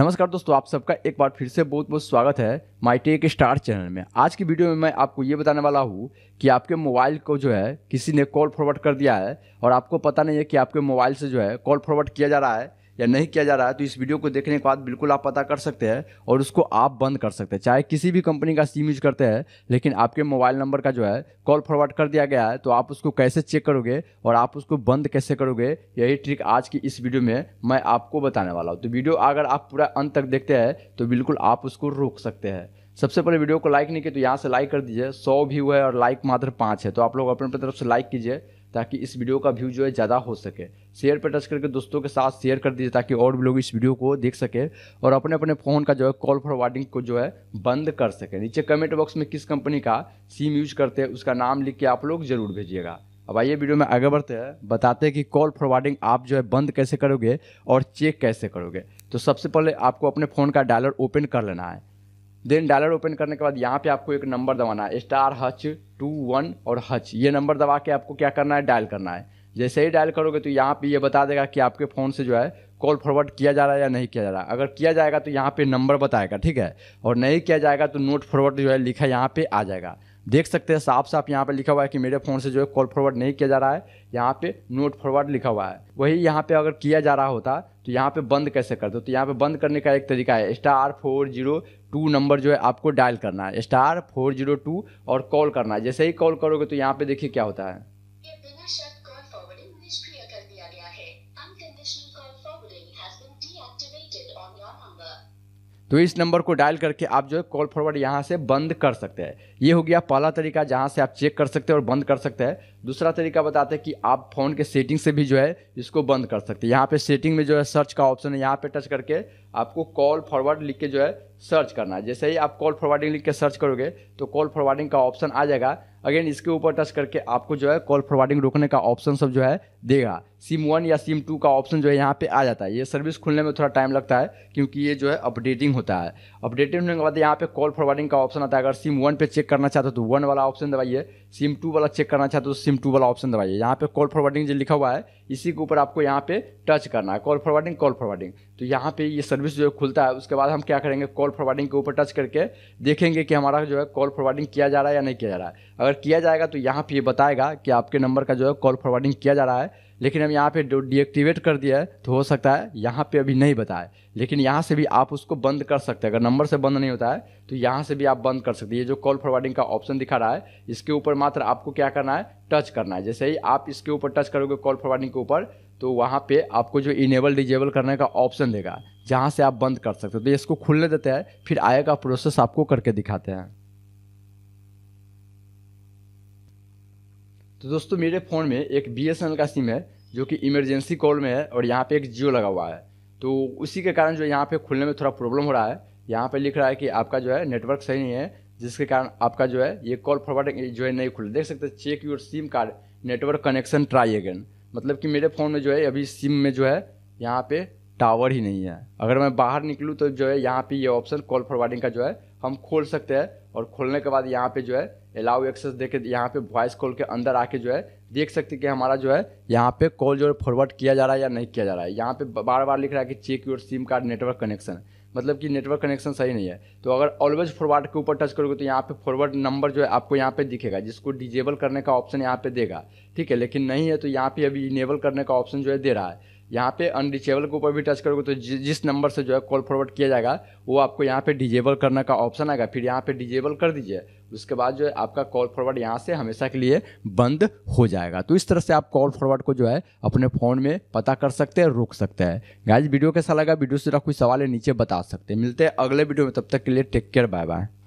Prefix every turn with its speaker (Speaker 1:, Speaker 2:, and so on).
Speaker 1: नमस्कार दोस्तों आप सबका एक बार फिर से बहुत बहुत स्वागत है माई टेक स्टार चैनल में आज की वीडियो में मैं आपको ये बताने वाला हूँ कि आपके मोबाइल को जो है किसी ने कॉल फॉरवर्ड कर दिया है और आपको पता नहीं है कि आपके मोबाइल से जो है कॉल फॉरवर्ड किया जा रहा है या नहीं किया जा रहा है तो इस वीडियो को देखने के बाद बिल्कुल आप पता कर सकते हैं और उसको आप बंद कर सकते हैं चाहे किसी भी कंपनी का सिम यूज़ करते हैं लेकिन आपके मोबाइल नंबर का जो है कॉल फॉरवर्ड कर दिया गया है तो आप उसको कैसे चेक करोगे और आप उसको बंद कैसे करोगे यही ट्रिक आज की इस वीडियो में मैं आपको बताने वाला हूँ तो वीडियो अगर आप पूरा अंत तक देखते हैं तो बिल्कुल आप उसको रोक सकते हैं सबसे पहले वीडियो को लाइक नहीं किया तो यहाँ से लाइक कर दीजिए सौ व्यू है और लाइक मात्र पाँच है तो आप लोग अपने तरफ से लाइक कीजिए ताकि इस वीडियो का व्यू जो है ज़्यादा हो सके शेयर पर टच करके दोस्तों के साथ शेयर कर दीजिए ताकि और भी लोग इस वीडियो को देख सकें और अपने अपने फ़ोन का जो है कॉल फॉरवर्डिंग को जो है बंद कर सकें नीचे कमेंट बॉक्स में किस कंपनी का सिम यूज करते हैं उसका नाम लिख के आप लोग ज़रूर भेजिएगा अब आइए वीडियो में आगे बढ़ते हैं बताते हैं कि कॉल फॉरवर्डिंग आप जो है बंद कैसे करोगे और चेक कैसे करोगे तो सबसे पहले आपको अपने फ़ोन का डायलर ओपन कर लेना है देन डायलर ओपन करने के बाद यहाँ पे आपको एक नंबर दबाना है स्टार हच टू वन और हच ये नंबर दबा के आपको क्या करना है डायल करना है जैसे ही डायल करोगे तो यहाँ पे ये बता देगा कि आपके फ़ोन से जो है कॉल फॉरवर्ड किया जा रहा है या नहीं किया जा रहा है अगर किया जाएगा तो यहाँ पे नंबर बताएगा ठीक है और नहीं किया जाएगा तो नोट फॉरवर्ड जो है लिखा यहाँ पे आ जाएगा देख सकते हैं साफ साफ यहाँ पे लिखा हुआ है कि मेरे फ़ोन से जो है कॉल फॉरवर्ड नहीं किया जा रहा है यहाँ पे नोट फॉरवर्ड लिखा हुआ है वही यहाँ पे अगर किया जा रहा होता तो यहाँ पे बंद कैसे कर दो तो यहाँ पे बंद करने का एक तरीका है star four zero two number जो है आपको डायल करना है स्टार फोर जीरो टू और कॉल करना है जैसे ही कॉल करोगे तो यहाँ पर देखिए क्या होता है तो इस नंबर को डायल करके आप जो है कॉल फॉरवर्ड यहाँ से बंद कर सकते हैं ये हो गया पहला तरीका जहाँ से आप चेक कर सकते हैं और बंद कर सकते हैं दूसरा तरीका बताते हैं कि आप फ़ोन के सेटिंग से भी जो है इसको बंद कर सकते हैं यहाँ पे सेटिंग में जो है सर्च का ऑप्शन है यहाँ पे टच करके आपको कॉल फॉरवर्ड लिख के जो है सर्च करना है जैसे ही आप कॉल फॉरवर्डिंग लिख के सर्च करोगे तो कॉल फॉरवर्डिंग का ऑप्शन आ जाएगा अगेन इसके ऊपर टच करके आपको जो है कॉल फॉरवर्डिंग रोकने का ऑप्शन सब जो है देगा सिम वन या सिम टू का ऑप्शन जो है यहाँ पे आ जाता है ये सर्विस खुलने में थोड़ा टाइम लगता है क्योंकि ये जो है अपडेटिंग होता है अपडेटिंग होने के बाद यहाँ पे कॉल फॉरवर्डिंग का ऑप्शन आता है अगर सिम वन पे चेक करना चाहते हो तो वन वाला ऑप्शन दबाइए सिम टू वाला चेक करना चाहते हो तो सिम टू वाला ऑप्शन दबाइए यहाँ पे कॉल फॉरवर्डिंग जो लिखा हुआ है इसी के ऊपर आपको यहाँ पे टच करना है कॉल फॉरवर्डिंग कॉल फॉरवर्डिंग तो यहाँ पे ये सर्विस जो है खुलता है उसके बाद हम क्या करेंगे कॉल फॉरवर्डिंग के ऊपर टच करके देखेंगे कि हमारा जो है कॉल फॉरवर्डिंग किया जा रहा है या नहीं किया जा रहा है अगर किया जाएगा तो यहाँ पर ये बताएगा कि आपके नंबर का जो है कॉल फॉरवर्डिंग किया जा रहा है लेकिन हम यहाँ पे डिएक्टिवेट कर दिया है तो हो सकता है यहाँ पे अभी नहीं बताए लेकिन यहाँ से भी आप उसको बंद कर सकते हैं अगर नंबर से बंद नहीं होता है तो यहाँ से भी आप बंद कर सकते हैं ये जो कॉल फॉरवर्डिंग का ऑप्शन दिखा रहा है इसके ऊपर मात्र आपको क्या करना है टच करना है जैसे ही आप इसके ऊपर टच करोगे कॉल फॉरवर्डिंग के ऊपर तो वहाँ पर आपको जो इनेबल डिजेबल करने का ऑप्शन देगा जहाँ से आप बंद कर सकते हो तो इसको खुलने देते हैं फिर आएगा प्रोसेस आपको करके दिखाते हैं तो दोस्तों मेरे फ़ोन में एक बी का सिम है जो कि इमरजेंसी कॉल में है और यहाँ पे एक जियो लगा हुआ है तो उसी के कारण जो यहाँ पे खुलने में थोड़ा प्रॉब्लम हो रहा है यहाँ पे लिख रहा है कि आपका जो है नेटवर्क सही नहीं है जिसके कारण आपका जो है ये कॉल फॉरवर्ड जो है नहीं खुल देख सकते check your SIM card network connection try again मतलब कि मेरे फ़ोन में जो है अभी सिम में जो है यहाँ पे टावर ही नहीं है अगर मैं बाहर निकलूँ तो जो है यहाँ पे ये ऑप्शन कॉल फॉरवर्डिंग का जो है हम खोल सकते हैं और खोलने के बाद यहाँ पे जो है अलाउ एक्सेस दे के यहाँ पे वॉइस कॉल के अंदर आके जो है देख सकते हैं कि हमारा जो है यहाँ पे कॉल जो है फॉरवर्ड किया जा रहा है या नहीं किया जा रहा है यहाँ पे बार बार लिख रहा है कि check your SIM card network connection मतलब कि नेटवर्क कनेक्शन सही नहीं है तो अगर ऑलवेज फॉरवर्ड के ऊपर टच करोगे तो यहाँ पे फॉरवर्ड नंबर जो है आपको यहाँ पे दिखेगा जिसको डिजेबल करने का ऑप्शन यहाँ पे देगा ठीक है लेकिन नहीं है तो यहाँ पे अभी इनेबल करने का ऑप्शन जो है दे रहा है यहाँ पे अनडिचेबल के ऊपर भी टच करोगे तो जिस नंबर से जो है कॉल फॉरवर्ड किया जाएगा वो आपको यहाँ पे डिजेबल करने का ऑप्शन आएगा फिर यहाँ पे डिजेबल कर दीजिए उसके बाद जो है आपका कॉल फॉरवर्ड यहाँ से हमेशा के लिए बंद हो जाएगा तो इस तरह से आप कॉल फॉरवर्ड को जो है अपने फ़ोन में पता कर सकते हैं रोक सकते हैं गाइज वीडियो कैसा लगा वीडियो से जरा कोई सवाल है नीचे बता सकते हैं मिलते हैं अगले वीडियो में तब तक के लिए टेक केयर बाय बाय